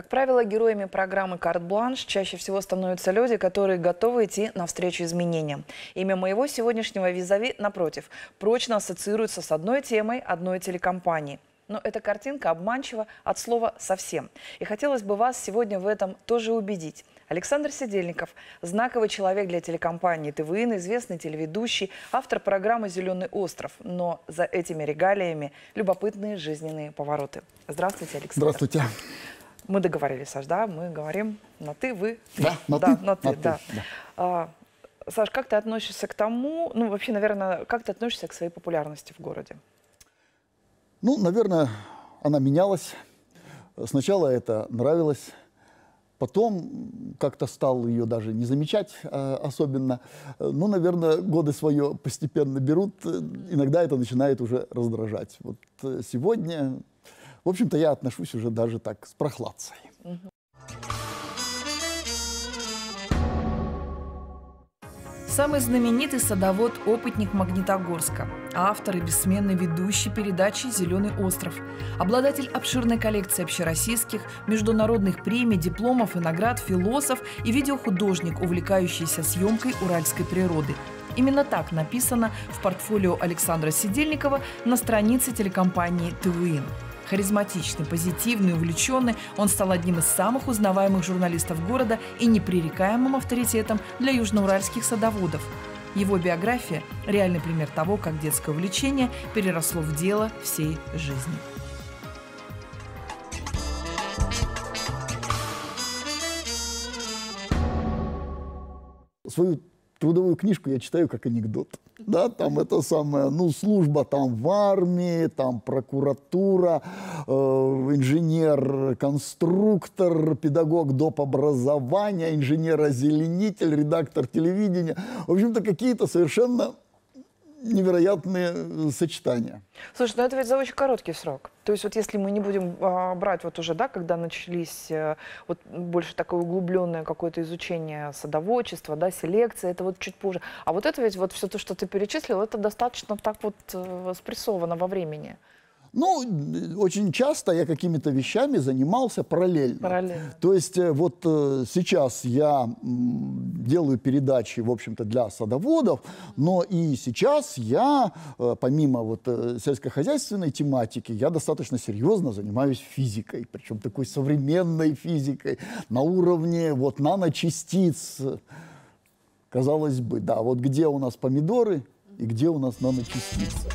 Как правило, героями программы «Карт-бланш» чаще всего становятся люди, которые готовы идти навстречу изменениям. Имя моего сегодняшнего визави, напротив, прочно ассоциируется с одной темой одной телекомпании – но эта картинка обманчива от слова «совсем». И хотелось бы вас сегодня в этом тоже убедить. Александр Сидельников – знаковый человек для телекомпании ТВН, известный телеведущий, автор программы «Зеленый остров». Но за этими регалиями любопытные жизненные повороты. Здравствуйте, Александр. Здравствуйте. Мы договорились, Саш, да? Мы говорим на «ты», «вы». Да, на да, «ты». На «ты», на да. Ты, да. А, Саш, как ты относишься к тому, ну, вообще, наверное, как ты относишься к своей популярности в городе? Ну, наверное, она менялась. Сначала это нравилось, потом как-то стал ее даже не замечать э, особенно. Ну, наверное, годы свое постепенно берут, иногда это начинает уже раздражать. Вот э, сегодня в общем-то, я отношусь уже даже так с прохладцей. Самый знаменитый садовод-опытник Магнитогорска, автор и бессменный ведущий передачи «Зеленый остров», обладатель обширной коллекции общероссийских, международных премий, дипломов и наград, философ и видеохудожник, увлекающийся съемкой уральской природы. Именно так написано в портфолио Александра Сидельникова на странице телекомпании «ТВИН». Харизматичный, позитивный, увлеченный, он стал одним из самых узнаваемых журналистов города и непререкаемым авторитетом для южноуральских садоводов. Его биография – реальный пример того, как детское увлечение переросло в дело всей жизни. Свою трудовую книжку я читаю как анекдот да, там это самое, ну, служба там в армии, там прокуратура, э, инженер, конструктор, педагог доп. образования, инженер-озеленитель, редактор телевидения. В общем-то, какие-то совершенно невероятные э, сочетания. Слушай, ну это ведь за очень короткий срок. То есть вот если мы не будем а, брать вот уже, да, когда начались а, вот больше такое углубленное какое-то изучение садоводчества, да, селекции, это вот чуть позже. А вот это ведь вот все то, что ты перечислил, это достаточно так вот а, спрессовано во времени. Ну, очень часто я какими-то вещами занимался параллельно. параллельно. То есть э, вот э, сейчас я делаю передачи, в общем-то, для садоводов, но и сейчас я, э, помимо вот сельскохозяйственной тематики, я достаточно серьезно занимаюсь физикой, причем такой современной физикой, на уровне вот наночастиц. Казалось бы, да, вот где у нас помидоры и где у нас наночастицы.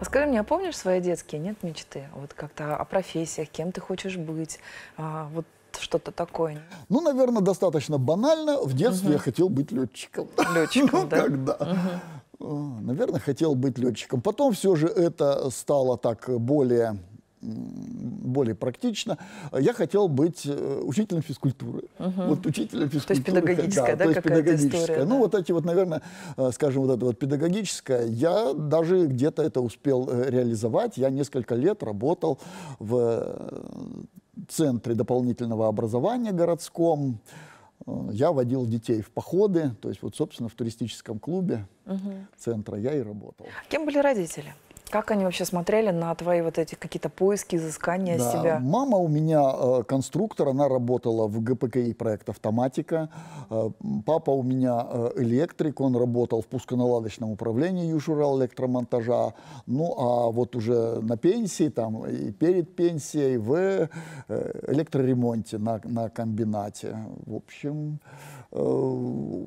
А скажи мне, а помнишь свои детские, нет мечты? Вот как-то о профессиях, кем ты хочешь быть, а, вот что-то такое? Ну, наверное, достаточно банально. В детстве угу. я хотел быть летчиком. Летчиком, ну, да? Когда? Э, наверное, хотел быть летчиком. Потом все же это стало так более более практично. Я хотел быть э, учителем физкультуры. Угу. Вот учителем физкультуры. То есть педагогическая, да, да то есть педагогическая. История, ну, да. вот эти вот, наверное, э, скажем, вот это вот педагогическое, я даже где-то это успел э, реализовать. Я несколько лет работал в центре дополнительного образования городском. Я водил детей в походы, то есть вот, собственно, в туристическом клубе угу. центра я и работал. Кем были родители? Как они вообще смотрели на твои вот эти какие-то поиски, изыскания да. себя? Мама у меня э, конструктор, она работала в ГПКИ проект «Автоматика». Э, папа у меня э, электрик, он работал в пусконаладочном управлении Южурал электромонтажа. Ну, а вот уже на пенсии, там, и перед пенсией в электроремонте на, на комбинате. В общем, Э,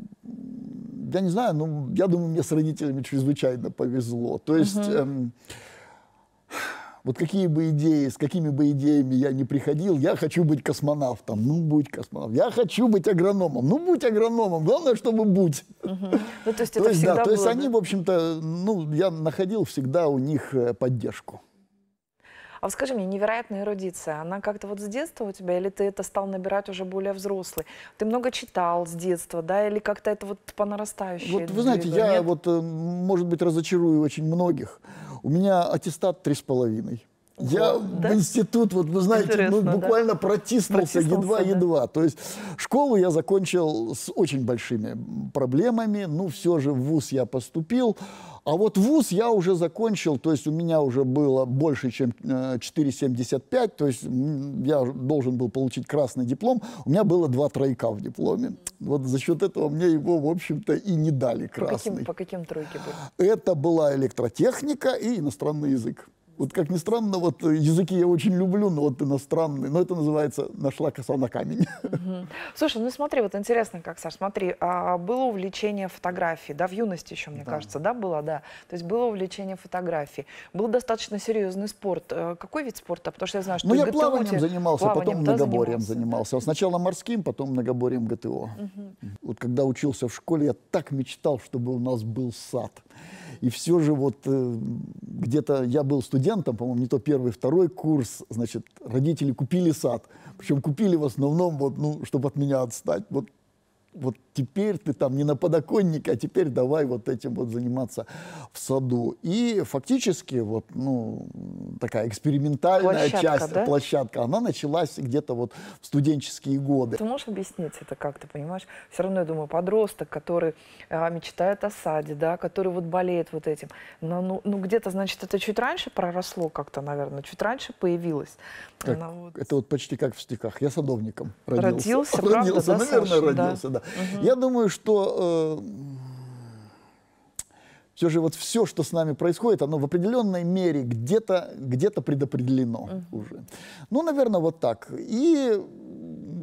я не знаю, ну, я думаю, мне с родителями чрезвычайно повезло. То есть, эм, вот какие бы идеи, с какими бы идеями я ни приходил, я хочу быть космонавтом, ну, будь космонавтом. Я хочу быть агрономом, ну, будь агрономом, главное, чтобы будь. Угу. Ну, то есть, это то есть, да, было, то есть да? они, в общем-то, ну, я находил всегда у них э, поддержку. А вот скажи мне, невероятная эрудиция, она как-то вот с детства у тебя, или ты это стал набирать уже более взрослый? Ты много читал с детства, да, или как-то это вот по нарастающей? Вот вы знаете, я Нет? вот, э, может быть, разочарую очень многих. У меня аттестат три с половиной. Я да? в институт, вот вы знаете, ну, буквально да? протиснулся едва-едва. Да. То есть школу я закончил с очень большими проблемами. Ну, все же в ВУЗ я поступил. А вот вуз я уже закончил, то есть у меня уже было больше, чем 4,75, э, то есть я должен был получить красный диплом, у меня было два тройка в дипломе. Вот за счет этого мне его, в общем-то, и не дали красный. По каким, по каким тройке были? Это была электротехника и иностранный язык. Вот как ни странно, вот языки я очень люблю, но вот иностранные, но это называется «нашла коса на камень». Угу. Слушай, ну смотри, вот интересно как, Саш, смотри, а, было увлечение фотографией, да, в юности еще, мне да. кажется, да, было, да? То есть было увлечение фотографией, был достаточно серьезный спорт. Э, какой вид спорта? Потому что я знаю, что Ну я плаванием те... занимался, а плаванием, потом да, многоборьем занимался. занимался. Да? Сначала морским, потом многоборьем ГТО. Угу. Вот когда учился в школе, я так мечтал, чтобы у нас был сад и все же вот э, где-то я был студентом, по-моему, не то первый, второй курс, значит, родители купили сад, причем купили в основном вот, ну, чтобы от меня отстать, вот, вот теперь ты там не на подоконнике, а теперь давай вот этим вот заниматься в саду. И фактически вот, ну, такая экспериментальная площадка, часть, да? площадка, она началась где-то вот в студенческие годы. Ты можешь объяснить это как, то понимаешь? Все равно, я думаю, подросток, который а, мечтает о саде, да, который вот болеет вот этим. Но, ну, ну где-то, значит, это чуть раньше проросло как-то, наверное, чуть раньше появилось. Как, вот... Это вот почти как в стихах. Я садовником родился. Родился, родился, правда, родился да, наверное, Саша? родился, да. да. Угу. Я думаю, что э, все же вот все, что с нами происходит, оно в определенной мере где-то где, -то, предопределено mm. уже. Ну, наверное, вот так. И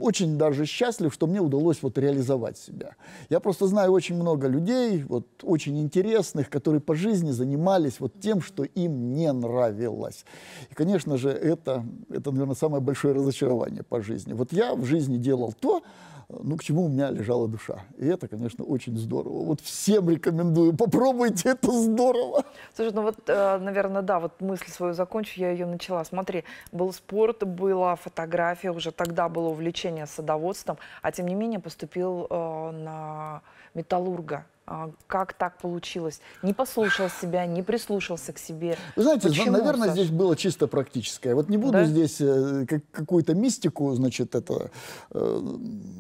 очень даже счастлив, что мне удалось вот реализовать себя. Я просто знаю очень много людей, вот очень интересных, которые по жизни занимались вот тем, что им не нравилось. И, конечно же, это, это наверное, самое большое разочарование по жизни. Вот я в жизни делал то, ну, к чему у меня лежала душа. И это, конечно, очень здорово. Вот всем рекомендую, попробуйте, это здорово. Слушай, ну вот, э, наверное, да, вот мысль свою закончу, я ее начала. Смотри, был спорт, была фотография, уже тогда было увлечение садоводством, а тем не менее поступил э, на металлурга. А, как так получилось? Не послушал себя, не прислушался к себе. Вы знаете, Почему, наверное, Саша? здесь было чисто практическое. Вот не буду да? здесь э, какую-то мистику, значит, это э,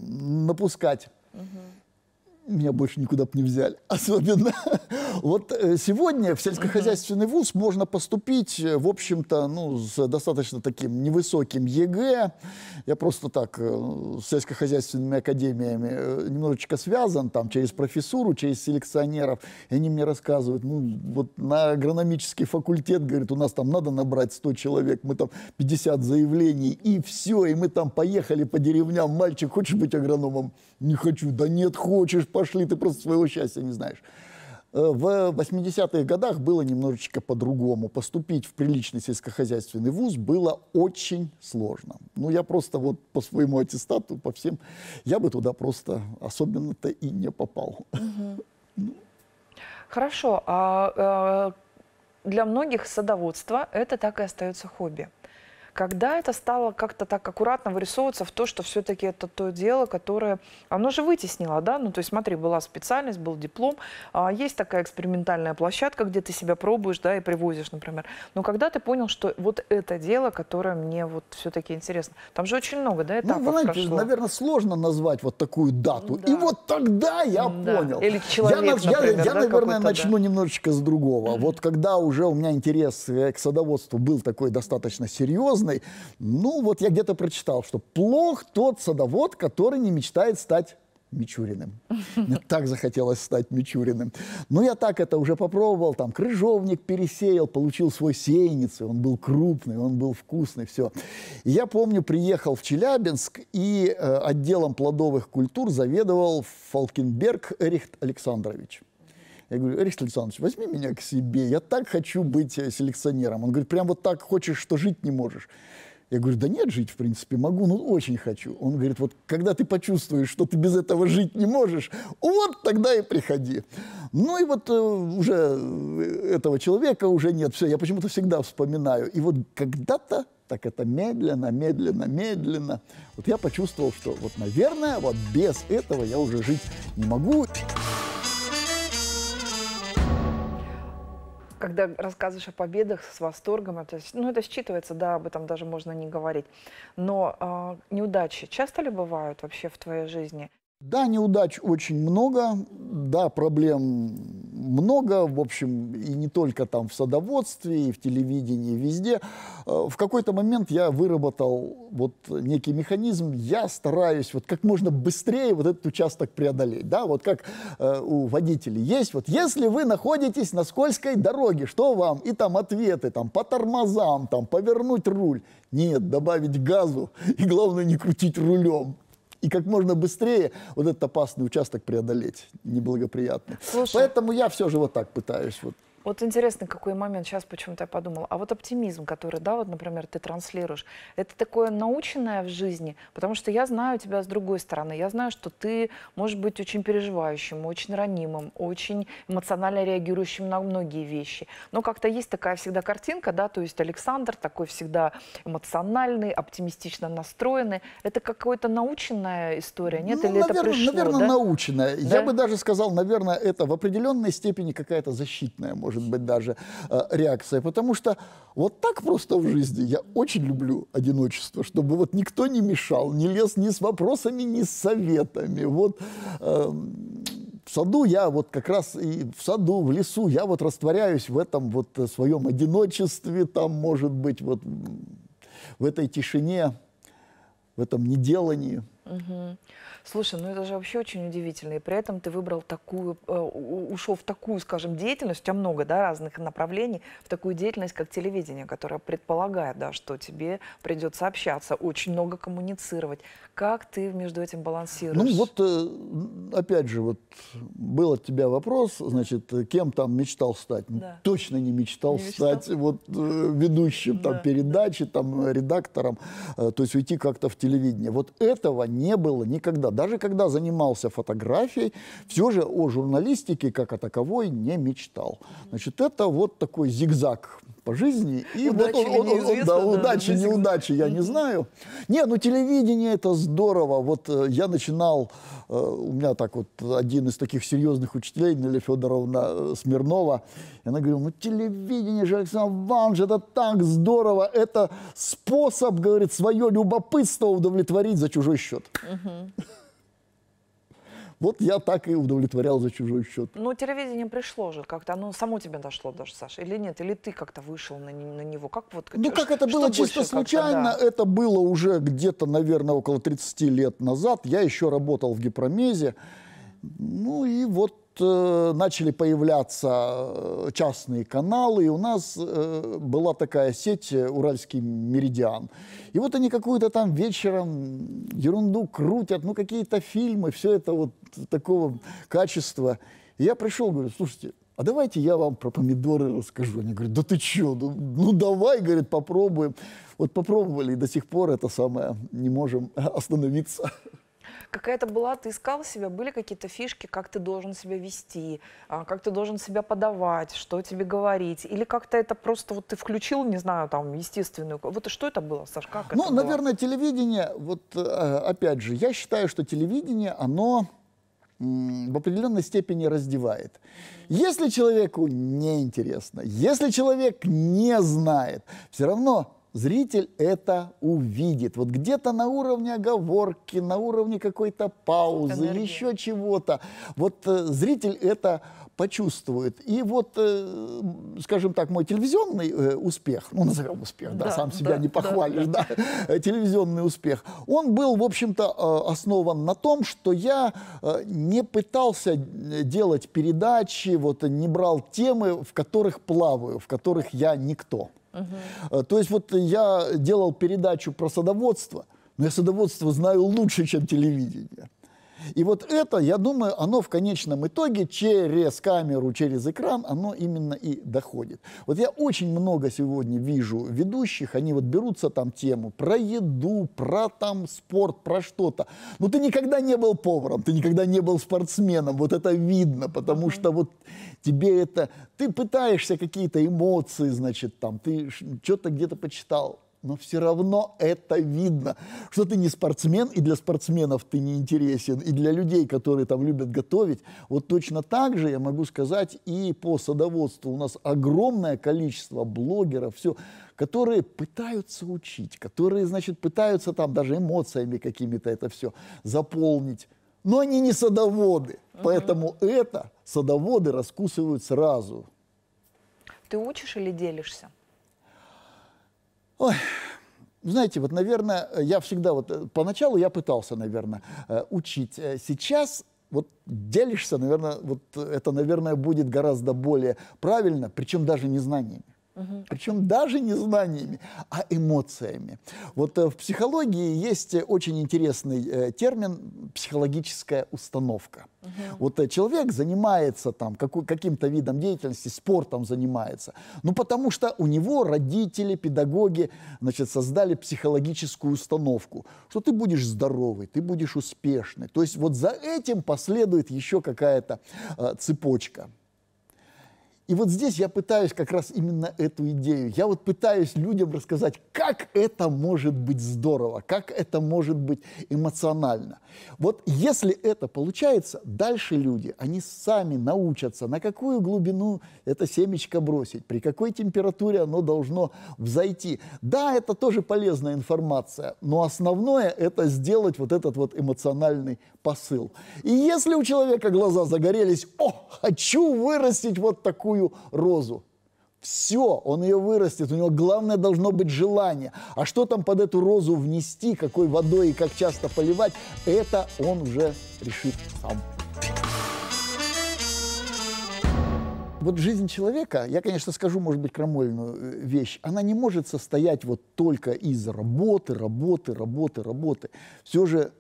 напускать. Угу меня больше никуда бы не взяли. Особенно вот э, сегодня в сельскохозяйственный вуз можно поступить, э, в общем-то, ну, с достаточно таким невысоким ЕГЭ. Я просто так э, с сельскохозяйственными академиями немножечко связан, там, через профессуру, через селекционеров. И они мне рассказывают, ну, вот на агрономический факультет, говорит, у нас там надо набрать 100 человек, мы там 50 заявлений, и все, и мы там поехали по деревням, мальчик, хочешь быть агрономом? не хочу, да нет, хочешь, пошли, ты просто своего счастья не знаешь. Э, в 80-х годах было немножечко по-другому. Поступить в приличный сельскохозяйственный вуз было очень сложно. Ну, я просто вот по своему аттестату, по всем, я бы туда просто особенно-то и не попал. Хорошо. а э, для многих садоводство это так и остается хобби. Когда это стало как-то так аккуратно вырисовываться в то, что все-таки это то дело, которое... Оно же вытеснило, да? Ну, то есть, смотри, была специальность, был диплом. А, есть такая экспериментальная площадка, где ты себя пробуешь, да, и привозишь, например. Но когда ты понял, что вот это дело, которое мне вот все-таки интересно. Там же очень много, да, ну, этапов ну, знаете, прошло. наверное, сложно назвать вот такую дату. Да. И вот тогда я да. понял. Или человек, я, например, я, я наверное, начну да. немножечко с другого. Вот когда уже у меня интерес к садоводству был такой достаточно серьезный, серьезной. Ну, вот я где-то прочитал, что плох тот садовод, который не мечтает стать Мичуриным. Мне так захотелось стать Мичуриным. Но ну, я так это уже попробовал, там, крыжовник пересеял, получил свой сеянец, он был крупный, он был вкусный, все. И я помню, приехал в Челябинск, и э, отделом плодовых культур заведовал Фолкенберг Эрихт Александрович. Я говорю, Эрих Александрович, возьми меня к себе, я так хочу быть э, селекционером. Он говорит, прям вот так хочешь, что жить не можешь. Я говорю, да нет, жить, в принципе, могу, но очень хочу. Он говорит, вот когда ты почувствуешь, что ты без этого жить не можешь, вот тогда и приходи. Ну и вот э, уже э, этого человека уже нет, все, я почему-то всегда вспоминаю. И вот когда-то, так это медленно, медленно, медленно, вот я почувствовал, что вот, наверное, вот без этого я уже жить не могу. когда рассказываешь о победах с восторгом, это, ну, это считывается, да, об этом даже можно не говорить. Но э, неудачи часто ли бывают вообще в твоей жизни? Да, неудач очень много, да, проблем много, в общем, и не только там в садоводстве, и в телевидении, и везде. Э, в какой-то момент я выработал вот некий механизм, я стараюсь вот как можно быстрее вот этот участок преодолеть, да, вот как э, у водителей есть, вот если вы находитесь на скользкой дороге, что вам? И там ответы, там, по тормозам, там, повернуть руль. Нет, добавить газу и, главное, не крутить рулем и как можно быстрее вот этот опасный участок преодолеть неблагоприятно. Слушай, Поэтому я все же вот так пытаюсь. Вот. Вот интересно, какой момент сейчас почему-то я подумала. А вот оптимизм, который, да, вот, например, ты транслируешь, это такое наученное в жизни, потому что я знаю тебя с другой стороны. Я знаю, что ты можешь быть очень переживающим, очень ранимым, очень эмоционально реагирующим на многие вещи. Но как-то есть такая всегда картинка, да, то есть Александр такой всегда эмоциональный, оптимистично настроенный. Это какая-то наученная история, нет? Ну, Или наверное, это пришло, наверное, да? наученная. Да? Я бы даже сказал, наверное, это в определенной степени какая-то защитная, может может быть даже э, реакция, потому что вот так просто в жизни я очень люблю одиночество, чтобы вот никто не мешал, не лез ни с вопросами, ни с советами. Вот э, в саду я вот как раз и в саду, в лесу, я вот растворяюсь в этом вот э, своем одиночестве, там, может быть, вот в этой тишине, в этом неделании. Угу. Слушай, ну это же вообще очень удивительно. И при этом ты выбрал такую, э, ушел в такую, скажем, деятельность, у тебя много да, разных направлений, в такую деятельность, как телевидение, которая предполагает, да, что тебе придется общаться, очень много коммуницировать. Как ты между этим балансируешь? Ну вот, э, опять же, вот был от тебя вопрос, значит, э, кем там мечтал стать? Да. Точно не мечтал не мечтал. стать вот ведущим там да, передачи, там редактором, то есть уйти как-то в телевидение. Вот этого не было никогда даже когда занимался фотографией, все же о журналистике как о таковой не мечтал. Значит, это вот такой зигзаг по жизни. И удачи вот он, он, он, да, да, удачи, да, неудачи, я не знаю. Не, ну телевидение это здорово. Вот э, я начинал, э, у меня так вот один из таких серьезных учителей, Неля Федоровна э, Смирнова, и она говорила, ну телевидение же, Александр Иванович, это так здорово, это способ, говорит, свое любопытство удовлетворить за чужой счет. Угу. Вот я так и удовлетворял за чужой счет. Но ну, телевидение пришло же как-то, оно само тебе дошло даже, Саша, или нет? Или ты как-то вышел на, на него? Как вот, ну, как это было чисто случайно, да. это было уже где-то, наверное, около 30 лет назад. Я еще работал в Гипромезе. Ну и вот э, начали появляться э, частные каналы, и у нас э, была такая сеть э, «Уральский меридиан». И вот они какую-то там вечером ерунду крутят, ну какие-то фильмы, все это вот такого качества. И я пришел, говорю, слушайте, а давайте я вам про помидоры расскажу. Они говорят, да ты чё, ну, ну давай, говорит, попробуем. Вот попробовали, и до сих пор это самое, не можем остановиться какая-то была, ты искал себя, были какие-то фишки, как ты должен себя вести, а, как ты должен себя подавать, что тебе говорить, или как-то это просто вот ты включил, не знаю, там, естественную, вот что это было, Саш, как Ну, это наверное, было? телевидение, вот э, опять же, я считаю, что телевидение, оно в определенной степени раздевает. Если человеку неинтересно, если человек не знает, все равно зритель это увидит. Вот где-то на уровне оговорки, на уровне какой-то паузы, Энергия. еще чего-то. Вот э, зритель это почувствует. И вот, э, скажем так, мой телевизионный э, успех, ну, назовем успех, да, да сам себя да, не похвалишь, да, да, э, телевизионный успех, он был, в общем-то, э, основан на том, что я э, не пытался э, делать передачи, вот, не брал темы, в которых плаваю, в которых я никто. Угу. То есть вот я делал передачу про садоводство, но я садоводство знаю лучше, чем телевидение. И вот это, я думаю, оно в конечном итоге через камеру, через экран, оно именно и доходит. Вот я очень много сегодня вижу ведущих, они вот берутся там тему про еду, про там спорт, про что-то. Но ну, ты никогда не был поваром, ты никогда не был спортсменом, вот это видно, потому что вот тебе это... Ты пытаешься какие-то эмоции, значит, там, ты что-то где-то почитал, но все равно это видно, что ты не спортсмен, и для спортсменов ты не интересен, и для людей, которые там любят готовить. Вот точно так же я могу сказать и по садоводству. У нас огромное количество блогеров, все, которые пытаются учить, которые, значит, пытаются там даже эмоциями какими-то это все заполнить. Но они не садоводы, угу. поэтому это садоводы раскусывают сразу. Ты учишь или делишься? Ой, знаете, вот, наверное, я всегда, вот, э, поначалу я пытался, наверное, э, учить. Э, сейчас вот делишься, наверное, вот это, наверное, будет гораздо более правильно, причем даже не знаниями. Угу. Причем даже не знаниями, а эмоциями. Вот э, в психологии есть очень интересный э, термин психологическая установка. Угу. Вот э, человек занимается там каким-то видом деятельности, спортом занимается, ну потому что у него родители, педагоги, значит, создали психологическую установку, что ты будешь здоровый, ты будешь успешный. То есть вот за этим последует еще какая-то э, цепочка. И вот здесь я пытаюсь как раз именно эту идею. Я вот пытаюсь людям рассказать, как это может быть здорово, как это может быть эмоционально. Вот если это получается, дальше люди, они сами научатся, на какую глубину это семечко бросить, при какой температуре оно должно взойти. Да, это тоже полезная информация, но основное это сделать вот этот вот эмоциональный посыл. И если у человека глаза загорелись, о, хочу вырастить вот такую живую розу. Все, он ее вырастет, у него главное должно быть желание. А что там под эту розу внести, какой водой и как часто поливать, это он уже решит сам. Вот жизнь человека, я, конечно, скажу, может быть, крамольную э, вещь, она не может состоять вот только из работы, работы, работы, работы. Все же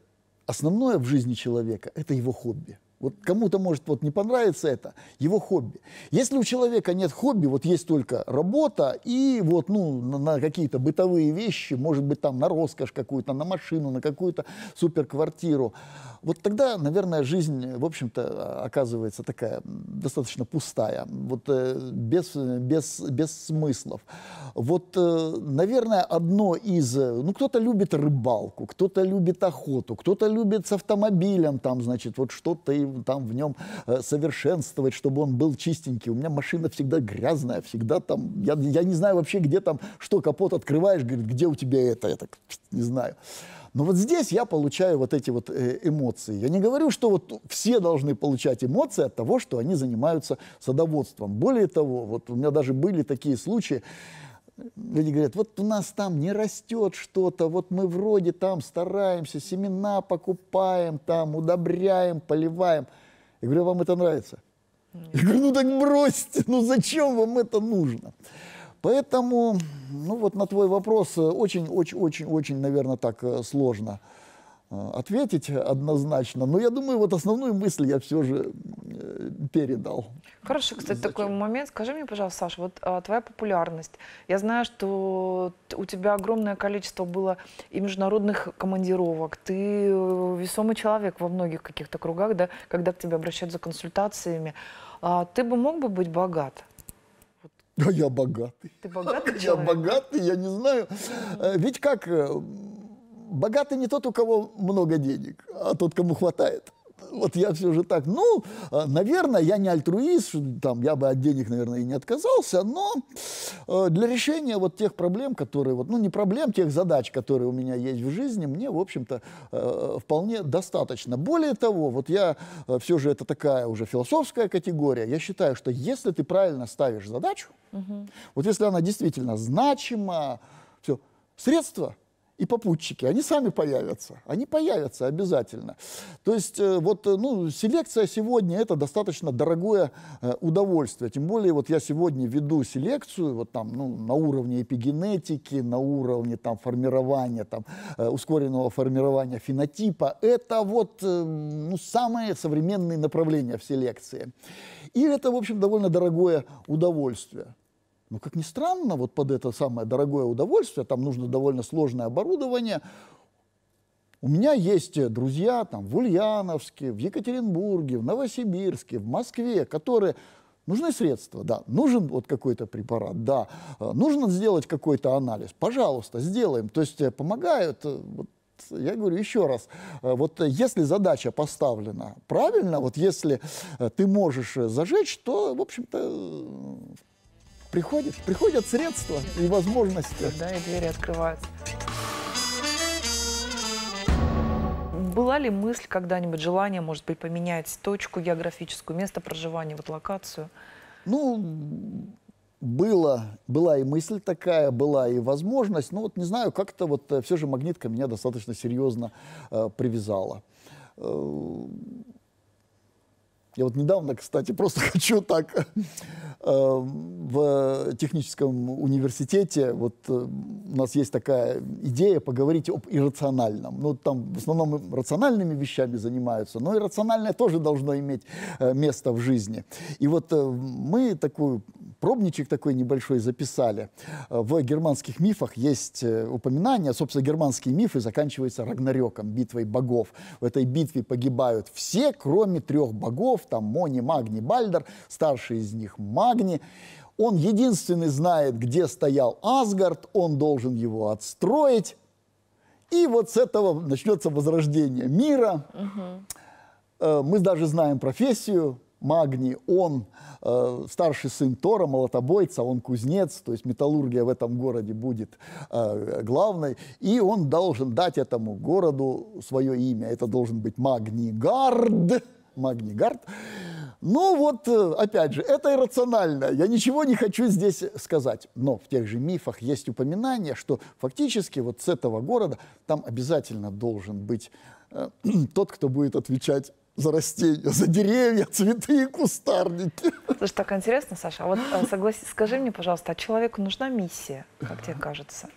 основное в жизни человека – это его хобби – вот кому-то может вот не понравится это, его хобби. Если у человека нет хобби, вот есть только работа и вот ну на, на какие-то бытовые вещи, может быть там на роскошь какую-то, на машину, на какую-то суперквартиру, вот тогда, наверное, жизнь, в общем-то, оказывается такая достаточно пустая, вот э, без без без смыслов. Вот, э, наверное, одно из, э, ну кто-то любит рыбалку, кто-то любит охоту, кто-то любит с автомобилем там, значит, вот что-то и там в нем э, совершенствовать, чтобы он был чистенький. У меня машина всегда грязная, всегда там, я, я не знаю вообще, где там, что, капот открываешь, говорит, где у тебя это, я так не знаю. Но вот здесь я получаю вот эти вот э, эмоции. Я не говорю, что вот все должны получать эмоции от того, что они занимаются садоводством. Более того, вот у меня даже были такие случаи, люди говорят, вот у нас там не растет что-то, вот мы вроде там стараемся, семена покупаем, там удобряем, поливаем. Я говорю, «А вам это нравится? Нет. Я говорю, ну так бросьте, ну зачем вам это нужно? Поэтому, ну вот на твой вопрос, э, очень-очень-очень-очень, наверное, так э, сложно. Э, ответить однозначно, но я думаю, вот основную мысль я все же э, передал. Хорошо, кстати, Зачем? такой момент. Скажи мне, пожалуйста, Саша, вот а, твоя популярность. Я знаю, что у тебя огромное количество было и международных командировок. Ты э, весомый человек во многих каких-то кругах, да, когда к тебе обращаются за консультациями. А, ты бы мог бы быть богат? Да я богатый. Ты богатый человек? Я богатый, я не знаю. Ведь как богатый не тот, у кого много денег, а тот, кому хватает. Вот я все же так, ну, э, наверное, я не альтруист, там, я бы от денег, наверное, и не отказался, но э, для решения вот тех проблем, которые, вот, ну, не проблем, тех задач, которые у меня есть в жизни, мне, в общем-то, э, вполне достаточно. Более того, вот я, все же это такая уже философская категория, я считаю, что если ты правильно ставишь задачу, угу. вот если она действительно значима, все, средства – и попутчики, они сами появятся, они появятся обязательно. То есть э, вот э, ну, селекция сегодня это достаточно дорогое э, удовольствие, тем более вот я сегодня веду селекцию вот там ну, на уровне эпигенетики, на уровне там формирования там ускоренного формирования фенотипа, это вот ну, самые современные направления в селекции. И это, в общем, довольно дорогое удовольствие. Но, ну, как ни странно, вот под это самое дорогое удовольствие, там нужно довольно сложное оборудование, у меня есть э, друзья там в Ульяновске, в Екатеринбурге, в Новосибирске, в Москве, которые Нужны средства, да. Нужен вот какой-то препарат, да. Э, нужно сделать какой-то анализ. Пожалуйста, сделаем. То есть э, помогают. Вот, я говорю еще раз, вот если задача поставлена правильно, вот если ты можешь зажечь, то, в общем-то, приходит, приходят средства и возможности. Да, и двери открываются. Была ли мысль когда-нибудь, желание, может быть, поменять точку географическую, место проживания, вот локацию? Ну, было, была и мысль такая, была и возможность, но вот не знаю, как-то вот э, все же магнитка меня достаточно серьезно э, привязала. Э, я вот недавно, кстати, просто хочу так эм, в техническом университете вот э, у нас есть такая идея поговорить об иррациональном. Ну, там в основном рациональными вещами занимаются, но иррациональное тоже должно иметь э, место в жизни. И вот э, мы такую пробничек такой небольшой записали. Э, в германских мифах есть э, упоминание, собственно, германские мифы заканчиваются Рагнарёком, битвой богов. В этой битве погибают все, кроме трех богов, там Мони, Магни, Бальдер, старший из них Магни. Он единственный знает, где стоял Асгард, он должен его отстроить. И вот с этого начнется возрождение мира. Угу. Мы даже знаем профессию Магни, он э, старший сын Тора, молотобойца, он кузнец, то есть металлургия в этом городе будет э, главной, и он должен дать этому городу свое имя. Это должен быть Магнигард, Магнигард. Ну вот, э, опять же, это иррационально. Я ничего не хочу здесь сказать. Но в тех же мифах есть упоминание, что фактически вот с этого города там обязательно должен быть э, тот, кто будет отвечать за растения, за деревья, цветы и кустарники. Слушай, так интересно, Саша, а вот э, согласись, скажи мне, пожалуйста, а человеку нужна миссия, как тебе кажется?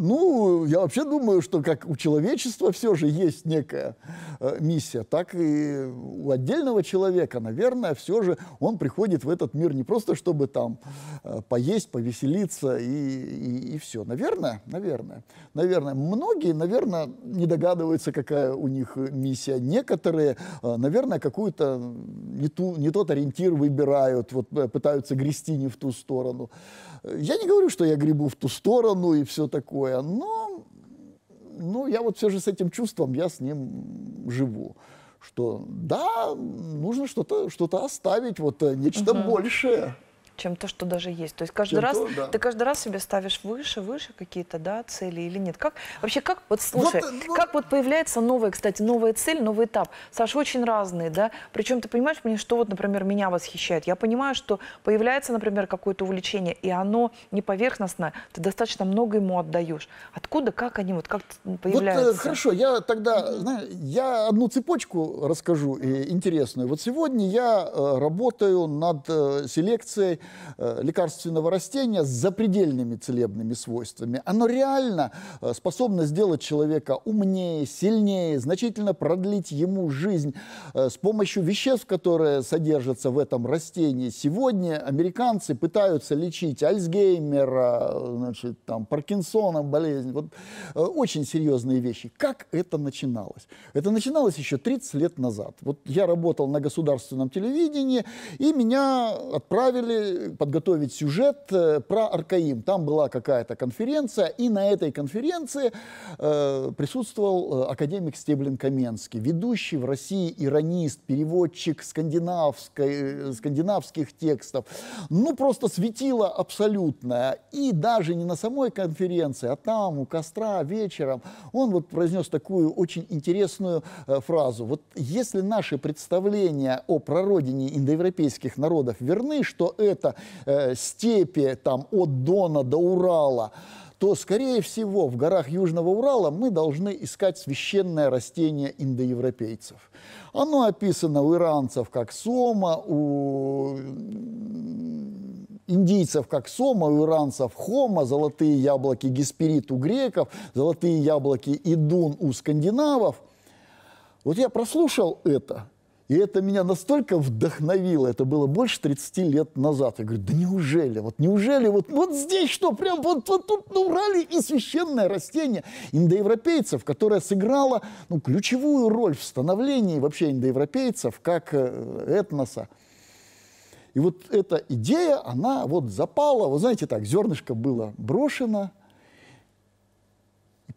Ну, я вообще думаю, что как у человечества все же есть некая э, миссия, так и у отдельного человека, наверное, все же он приходит в этот мир не просто чтобы там э, поесть, повеселиться и, и, и все. Наверное, наверное, наверное. Многие, наверное, не догадываются, какая у них миссия. Некоторые, э, наверное, какую-то не, ту, не тот ориентир выбирают, вот э, пытаются грести не в ту сторону. Я не говорю, что я гребу в ту сторону и все такое такое, но, но ну, я вот все же с этим чувством, я с ним живу что да, нужно что-то что, -то, оставить, вот э, нечто угу. большее чем то, что даже есть. То есть каждый чем раз то, да. ты каждый раз себе ставишь выше, выше какие-то да, цели или нет. Как вообще как вот слушай, вот, э, ну как вот появляется новая, кстати, новая цель, новый этап. Саша очень разные, да. Причем ты понимаешь, мне что вот, например, меня восхищает. Я понимаю, что появляется, например, какое-то увлечение, и оно не поверхностное. Ты достаточно много ему отдаешь. Откуда, как они вот как э, появляются? Вот, хорошо, я тогда знаю, я одну цепочку расскажу э, интересную. Вот сегодня я работаю над селекцией Э, лекарственного растения с запредельными целебными свойствами. Оно реально э, способно сделать человека умнее, сильнее, значительно продлить ему жизнь э, с помощью веществ, которые содержатся в этом растении. Сегодня американцы пытаются лечить Альцгеймера, значит, там, Паркинсона болезнь, вот очень серьезные вещи. Как это начиналось? Это начиналось еще 30 лет назад. Вот я работал на государственном телевидении, и меня отправили подготовить сюжет э, про Аркаим. Там была какая-то конференция, и на этой конференции э, присутствовал э, академик Стеблин Каменский, ведущий в России иронист, переводчик скандинавской, скандинавских текстов. Ну, просто светило абсолютное. И даже не на самой конференции, а там, у костра, вечером, он вот произнес такую очень интересную фразу. Вот если наши представления о прародине индоевропейских народов верны, что это это э, степи там, от Дона до Урала, то, скорее всего, в горах Южного Урала мы должны искать священное растение индоевропейцев. Оно описано у иранцев как сома, у индийцев как сома, у иранцев хома, золотые яблоки гесперит у греков, золотые яблоки идун у скандинавов. Вот я прослушал это и это меня настолько вдохновило, это было больше 30 лет назад. Я говорю, да неужели, вот неужели, вот, вот здесь что, прям вот, вот тут на Урале и священное растение индоевропейцев, которое сыграло ну, ключевую роль в становлении вообще индоевропейцев как э, этноса. И вот эта идея, она вот запала, вы знаете, так, зернышко было брошено,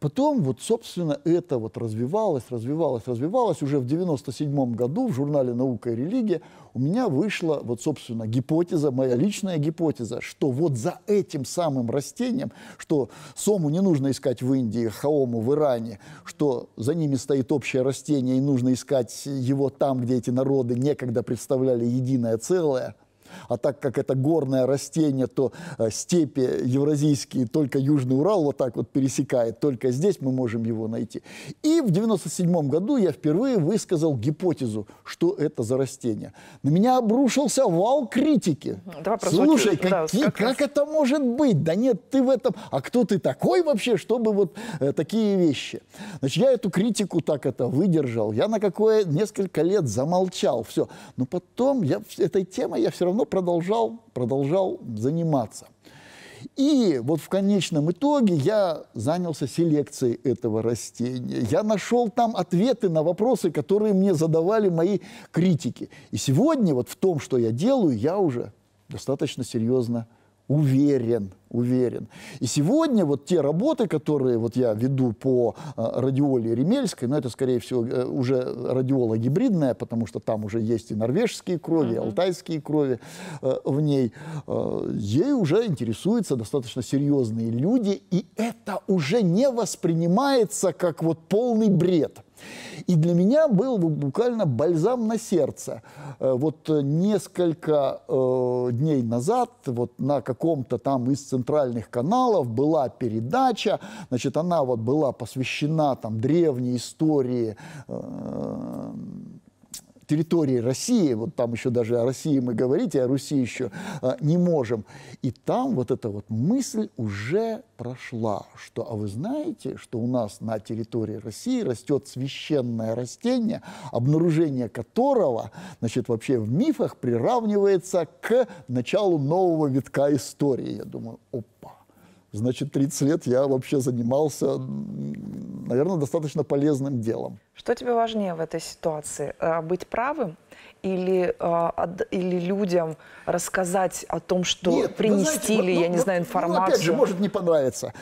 потом вот, собственно, это вот развивалось, развивалось, развивалось. Уже в 97 году в журнале «Наука и религия» у меня вышла вот, собственно, гипотеза, моя личная гипотеза, что вот за этим самым растением, что сому не нужно искать в Индии, хаому в Иране, что за ними стоит общее растение и нужно искать его там, где эти народы некогда представляли единое целое – а так как это горное растение, то э, степи евразийские, только Южный Урал вот так вот пересекает, только здесь мы можем его найти. И в 97 году я впервые высказал гипотезу, что это за растение. На меня обрушился вал критики. Давай Слушай, как, да, как, как это может быть? Да нет, ты в этом... А кто ты такой вообще, чтобы вот э, такие вещи? Значит, я эту критику так это выдержал. Я на какое несколько лет замолчал. Все. Но потом я этой темой я все равно но продолжал, продолжал заниматься. И вот в конечном итоге я занялся селекцией этого растения. Я нашел там ответы на вопросы, которые мне задавали мои критики. И сегодня вот в том, что я делаю, я уже достаточно серьезно уверен – уверен. И сегодня вот те работы, которые вот я веду по э, радиоле Ремельской, но ну, это, скорее всего, э, уже радиола гибридная, потому что там уже есть и норвежские крови, и алтайские крови э, в ней. Ей уже интересуются достаточно серьезные люди, и это уже не воспринимается как вот полный бред. И для меня был буквально бальзам на сердце. Вот несколько э, дней назад вот на каком-то там из центральных каналов была передача, значит, она вот была посвящена там древней истории э, территории России, вот там еще даже о России мы говорить, о Руси еще э, а, не можем. И там вот эта вот мысль уже прошла, что, а вы знаете, что у нас на территории России растет священное растение, обнаружение которого, значит, вообще в мифах приравнивается к началу нового витка истории. Я думаю, опа. Значит, 30 лет я вообще занимался, наверное, достаточно полезным делом. Что тебе важнее в этой ситуации? Э, быть правым или, э, или людям рассказать о том, что Нет, принести знаете, ли, ну, я ну, не знаю, информацию? Ну, опять же, может не понравиться.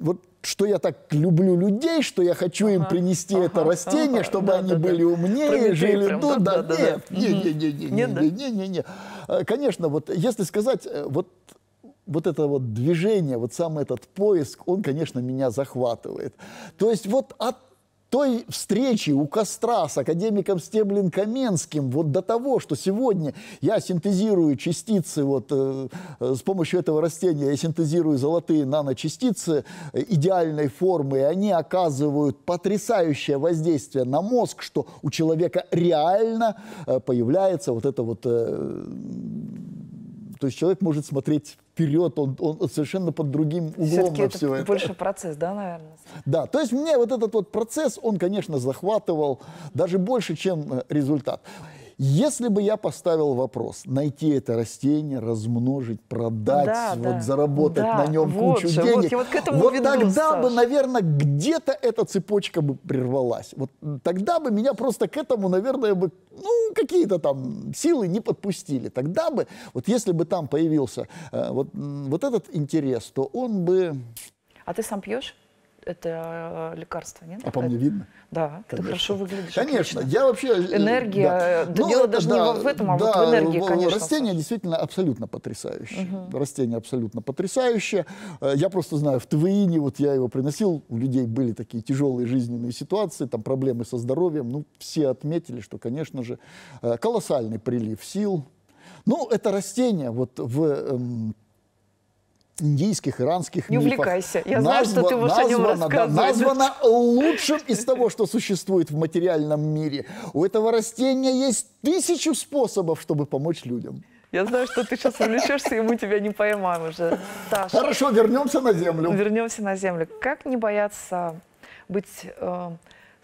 Вот что я так люблю людей, что я хочу им принести это растение, чтобы они были умнее, жили прям, тут, да, да, да, нет, да. не, не, не, не, не, не, не, не, не, конечно, вот если сказать, э, вот вот это вот движение, вот сам этот поиск, он, конечно, меня захватывает. То есть вот от той встречи у костра с академиком Стеблин Каменским, вот до того, что сегодня я синтезирую частицы, вот э, э с помощью этого растения я синтезирую золотые наночастицы э, идеальной формы, и они оказывают потрясающее воздействие на мозг, что у человека реально э, появляется вот это вот э, то есть человек может смотреть вперед, он, он совершенно под другим углом на все это, это. больше процесс, да, наверное? Да, то есть мне вот этот вот процесс, он, конечно, захватывал даже больше, чем э, результат. Если бы я поставил вопрос, найти это растение, размножить, продать, да, вот да. заработать да, на нем вот кучу же, денег, вот, я вот, к этому вот веду, тогда Саша. бы, наверное, где-то эта цепочка бы прервалась. Вот тогда бы меня просто к этому, наверное, бы ну какие-то там силы не подпустили. Тогда бы, вот если бы там появился э, вот, вот этот интерес, то он бы... А ты сам пьешь? это а, лекарство, нет? А по мне э, видно? Да, конечно. ты хорошо выглядишь. Конечно, отлично. я вообще... Э, Энергия, да. да ну, дело даже да, не в этом, а да, вот в энергии, конечно. Растение действительно абсолютно потрясающее. Угу. Растение абсолютно потрясающее. Э, я просто знаю, в Твоине, вот я его приносил, у людей были такие тяжелые жизненные ситуации, там проблемы со здоровьем, ну, все отметили, что, конечно же, колоссальный прилив сил. Ну, это растение вот в... Эм, индийских, иранских Не мифах. увлекайся, я назва, знаю, что ты будешь названа, о рассказывать. Да, названа лучшим из того, что существует в материальном мире. У этого растения есть тысячу способов, чтобы помочь людям. Я знаю, что ты сейчас увлечешься, и мы тебя не поймаем уже. Саша, Хорошо, вернемся на землю. Вернемся на землю. Как не бояться быть э,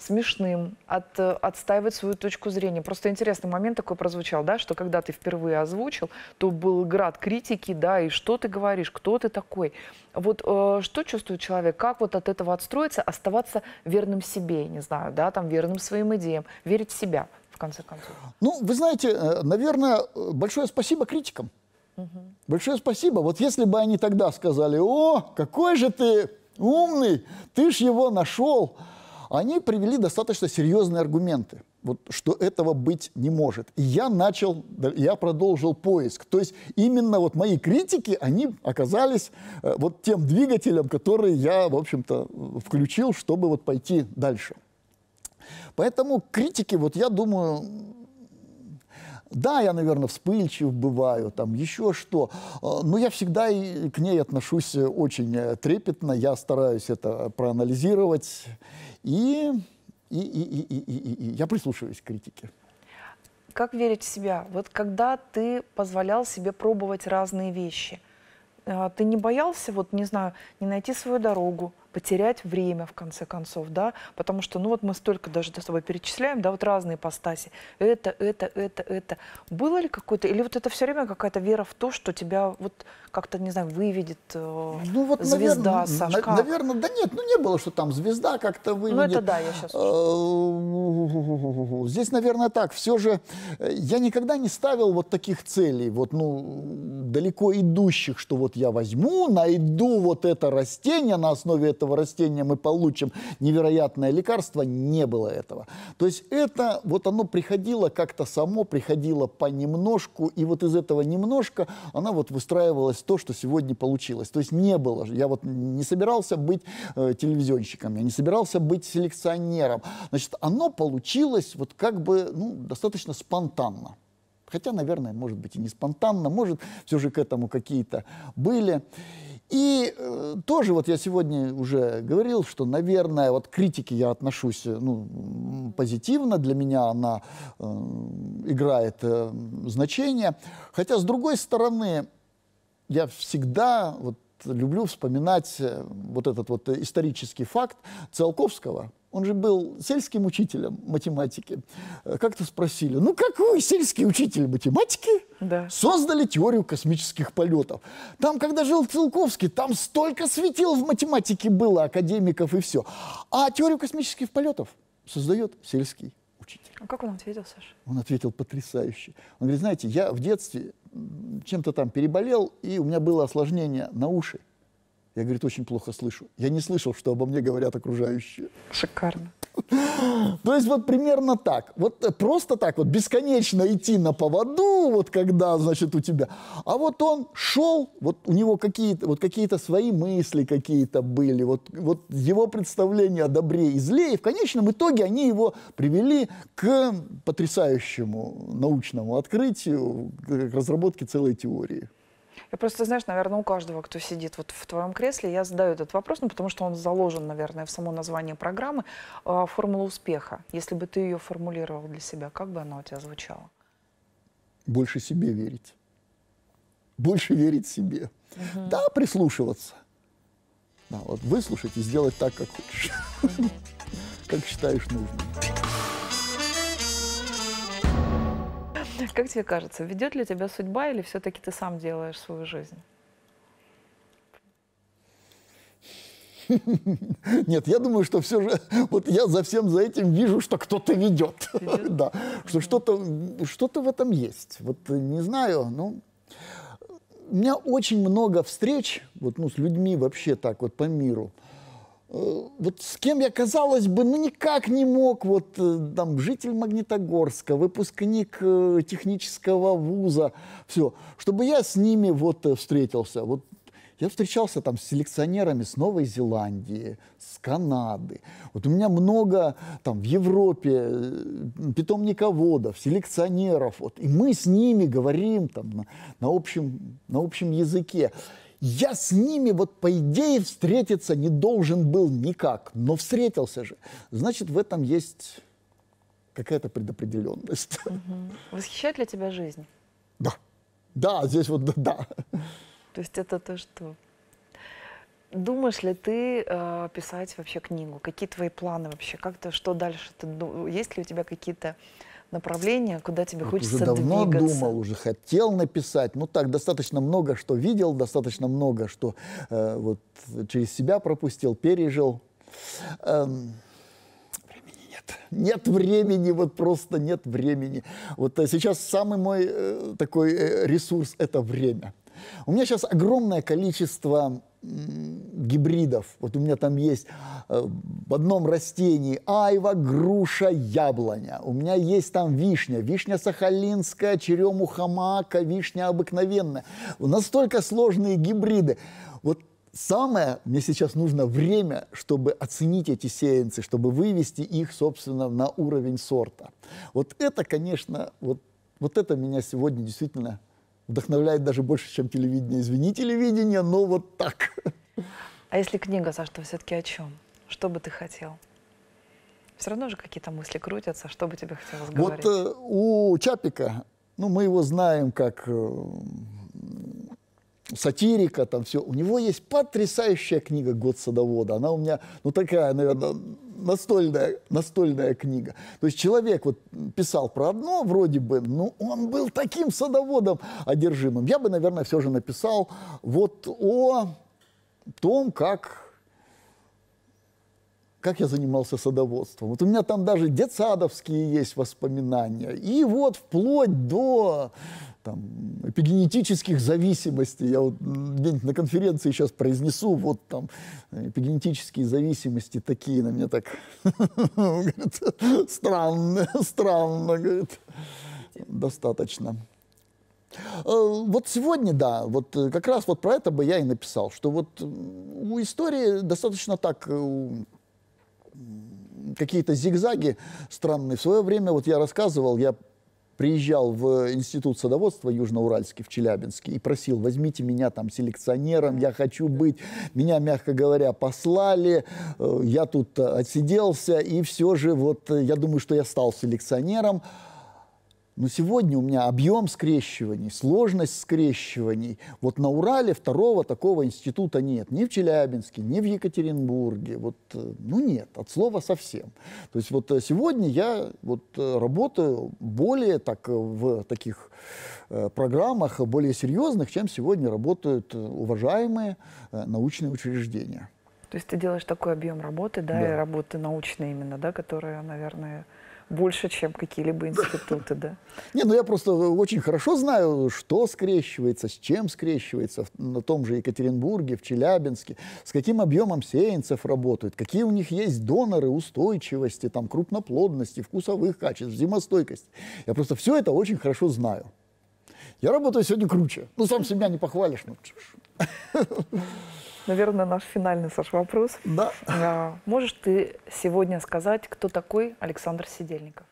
смешным, от, э, отстаивать свою точку зрения. Просто интересный момент такой прозвучал, да, что когда ты впервые озвучил, то был град критики, да, и что ты говоришь, кто ты такой. Вот э, что чувствует человек, как вот от этого отстроиться, оставаться верным себе, не знаю, да, там, верным своим идеям, верить в себя, в конце концов. Ну, вы знаете, э, наверное, большое спасибо критикам. Угу. Большое спасибо. Вот если бы они тогда сказали, о, какой же ты умный, ты ж его нашел, они привели достаточно серьезные аргументы, вот, что этого быть не может. И я начал, я продолжил поиск. То есть именно вот мои критики, они оказались э, вот тем двигателем, который я, в общем-то, включил, чтобы вот пойти дальше. Поэтому критики, вот я думаю, да, я, наверное, вспыльчив бываю, там еще что, э, но я всегда к ней отношусь э, очень трепетно, я стараюсь это проанализировать и, и, и, и, и, и, и я прислушиваюсь к критике. Как верить в себя? Вот когда ты позволял себе пробовать разные вещи, а, ты не боялся, вот не знаю, не найти свою дорогу, потерять время, в конце концов, да, потому что, ну вот мы столько даже с тобой перечисляем, да, вот разные постаси, это, это, это, это. Было ли какое-то, или вот это все время какая-то вера в то, что тебя вот как-то, не знаю, выведет э, ну, вот, звезда, наверное, Сашка? На, наверное, да нет, ну не было, что там звезда как-то ну, выведет. Ну это да, я сейчас... Э, здесь, наверное, так, все же э, я никогда не ставил вот таких целей, вот, ну, далеко идущих, что вот я возьму, найду вот это растение на основе этого этого растения мы получим невероятное лекарство, не было этого. То есть это вот оно приходило как-то само, приходило понемножку, и вот из этого немножко она вот выстраивалась то, что сегодня получилось. То есть не было, я вот не собирался быть э, телевизионщиком, я не собирался быть селекционером. Значит, оно получилось вот как бы ну, достаточно спонтанно. Хотя, наверное, может быть и не спонтанно, может, все же к этому какие-то были. И э, тоже вот я сегодня уже говорил, что, наверное, вот к критике я отношусь э, ну, позитивно, для меня она э, играет э, значение. Хотя, с другой стороны, я всегда вот, люблю вспоминать э, вот этот вот э, исторический факт Циолковского – он же был сельским учителем математики. Э, как-то спросили, ну какой сельский учитель математики да. создали теорию космических полетов? Там, когда жил Циолковский, там столько светил в математике было, академиков и все. А теорию космических полетов создает сельский учитель. А как он ответил, Саша? Он ответил потрясающе. Он говорит, знаете, я в детстве чем-то там переболел, и у меня было осложнение на уши. Я, говорит, очень плохо слышу. Я не слышал, что обо мне говорят окружающие. Шикарно. То есть вот примерно так. Вот э, просто так вот бесконечно идти на поводу, вот когда, значит, у тебя. А вот он шел, вот у него какие-то вот какие-то свои мысли какие-то были, вот, вот его представления о добре и зле, и в конечном итоге они его привели к потрясающему научному открытию, к разработке целой теории. Я просто, знаешь, наверное, у каждого, кто сидит вот в твоем кресле, я задаю этот вопрос, ну, потому что он заложен, наверное, в само название программы. А, Формула успеха. Если бы ты ее формулировал для себя, как бы она у тебя звучала? Больше себе верить. Больше верить себе. Угу. Да, прислушиваться. Да, вот выслушать и сделать так, как хочешь. Угу. Как считаешь нужным. Как тебе кажется, ведет ли тебя судьба или все-таки ты сам делаешь свою жизнь? Нет, я думаю, что все же, вот я за всем за этим вижу, что кто-то ведет. ведет? да, что что-то что в этом есть. Вот э, не знаю, ну, у меня очень много встреч, вот, ну, с людьми вообще так, вот по миру, Э, вот с кем я, казалось бы, ну никак не мог, вот э, там житель Магнитогорска, выпускник э, технического вуза, все, чтобы я с ними вот встретился. Вот я встречался там с селекционерами с Новой Зеландии, с Канады. Вот у меня много там в Европе питомниководов, селекционеров. Вот, и мы с ними говорим там на, на, общем, на общем языке. Я с ними, вот по идее, встретиться не должен был никак, но встретился же. Значит, в этом есть какая-то предопределенность. Угу. Восхищает ли тебя жизнь? Да. Да, здесь вот да. да. То есть это то, что... Думаешь ли ты э, писать вообще книгу? Какие твои планы вообще? Как то что дальше? Ты, ну, есть ли у тебя какие-то направление, куда тебе вот хочется уже давно двигаться. думал, уже хотел написать. Ну так, достаточно много что видел, достаточно много что э, вот через себя пропустил, пережил. Эм нет. Нет времени, вот просто нет времени. Вот э, сейчас самый мой э, такой э, ресурс – это время. У меня сейчас огромное количество гибридов. Вот у меня там есть э, в одном растении айва, груша, яблоня. У меня есть там вишня, вишня сахалинская, черемуха мака, вишня обыкновенная. У нас столько сложные гибриды. Вот самое мне сейчас нужно время, чтобы оценить эти сеянцы, чтобы вывести их, собственно, на уровень сорта. Вот это, конечно, вот, вот это меня сегодня действительно вдохновляет даже больше, чем телевидение. Извини, телевидение, но вот так. А если книга, Саш, то все-таки о чем? Что бы ты хотел? Все равно же какие-то мысли крутятся, что бы тебе хотелось говорить? Вот э, у Чапика, ну, мы его знаем как э, сатирика, там все. У него есть потрясающая книга «Год садовода». Она у меня, ну, такая, наверное, настольная, настольная книга. То есть человек вот писал про одно вроде бы, но он был таким садоводом одержимым. Я бы, наверное, все же написал вот о том, как как я занимался садоводством. Вот у меня там даже детсадовские есть воспоминания. И вот вплоть до там, эпигенетических зависимостей. Я вот где-нибудь на конференции сейчас произнесу, вот там э, эпигенетические зависимости такие на меня так странно, странно, говорит, достаточно. Э, вот сегодня, да, вот э, как раз вот про это бы я и написал, что вот у истории достаточно так какие-то зигзаги странные. В свое время, вот я рассказывал, я приезжал в институт садоводства Южноуральский в Челябинске и просил, возьмите меня там селекционером, я хочу быть. Меня, мягко говоря, послали, э, я тут э, отсиделся, и все же вот э, я думаю, что я стал селекционером. Но сегодня у меня объем скрещиваний, сложность скрещиваний. Вот на Урале второго такого института нет. Ни в Челябинске, ни в Екатеринбурге. Вот, э, ну нет, от слова совсем. То есть вот э, сегодня я вот э, работаю более так в таких программах, более серьезных, чем сегодня работают уважаемые научные учреждения. То есть ты делаешь такой объем работы, да, да. и работы научной именно, да, которая, наверное, больше, чем какие-либо институты, да? Не, ну я просто э, очень хорошо знаю, что скрещивается, с чем скрещивается на том же Екатеринбурге, в Челябинске, с каким объемом сеянцев работают, какие у них есть доноры устойчивости, там, крупноплодности, вкусовых качеств, зимостойкости. Я просто все это очень хорошо знаю. Я работаю сегодня круче. Ну, сам себя не похвалишь, ну, чушь наверное, наш финальный, Саш, вопрос. Да. А, можешь ты сегодня сказать, кто такой Александр Сидельников?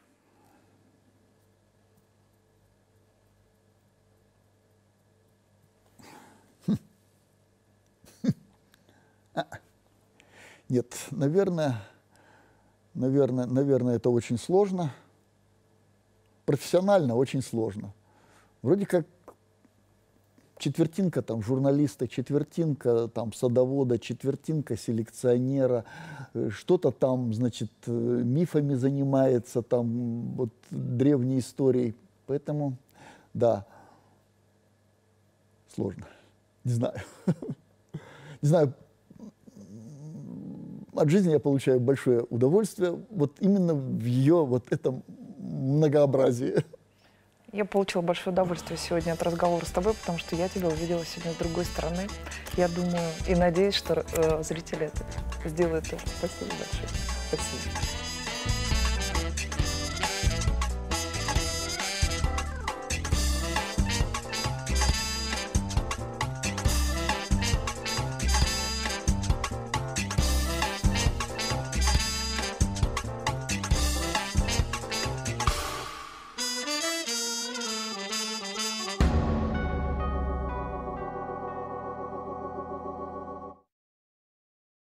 Нет, наверное, наверное, наверное, это очень сложно. Профессионально очень сложно. Вроде как четвертинка там журналиста, четвертинка там садовода, четвертинка селекционера, э, что-то там, значит, э, мифами занимается, там вот древней историей. Поэтому, да, сложно. Не знаю. Не знаю, от жизни я получаю большое удовольствие вот именно в ее вот этом многообразии. Я получила большое удовольствие сегодня от разговора с тобой, потому что я тебя увидела сегодня с другой стороны. Я думаю и надеюсь, что э, зрители это сделают тоже. Спасибо большое. Спасибо.